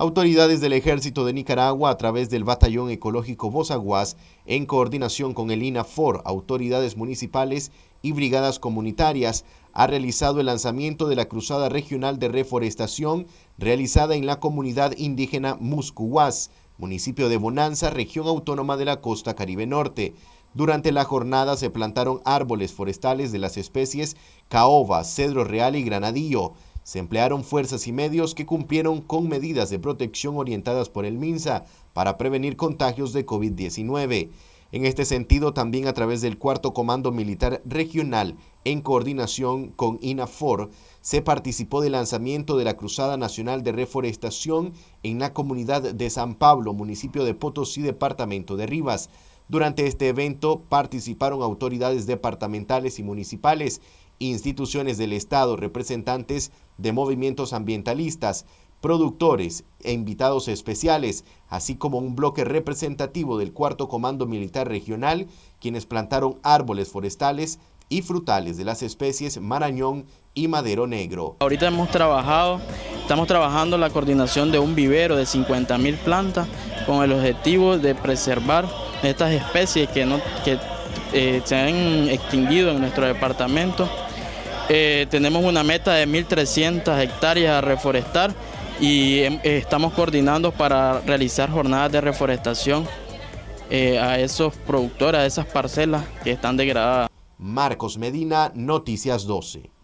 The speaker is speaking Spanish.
Autoridades del Ejército de Nicaragua, a través del Batallón Ecológico Bozaguas, en coordinación con el INAFOR, autoridades municipales y brigadas comunitarias, ha realizado el lanzamiento de la Cruzada Regional de Reforestación realizada en la comunidad indígena Muscuhuas, municipio de Bonanza, región autónoma de la costa Caribe Norte. Durante la jornada se plantaron árboles forestales de las especies caoba, cedro real y granadillo. Se emplearon fuerzas y medios que cumplieron con medidas de protección orientadas por el MINSA para prevenir contagios de COVID-19. En este sentido, también a través del Cuarto Comando Militar Regional, en coordinación con INAFOR, se participó del lanzamiento de la Cruzada Nacional de Reforestación en la comunidad de San Pablo, municipio de Potosí, departamento de Rivas durante este evento participaron autoridades departamentales y municipales, instituciones del Estado, representantes de movimientos ambientalistas, productores e invitados especiales, así como un bloque representativo del Cuarto Comando Militar Regional, quienes plantaron árboles forestales y frutales de las especies marañón y madero negro. Ahorita hemos trabajado, estamos trabajando la coordinación de un vivero de 50 mil plantas con el objetivo de preservar estas especies que, no, eh, se han extinguido en nuestro departamento. Eh, tenemos una meta de 1.300 hectáreas a reforestar y em, estamos coordinando para realizar jornadas de reforestación eh, a esos productores, a esas parcelas que están degradadas. Marcos Medina, Noticias 12.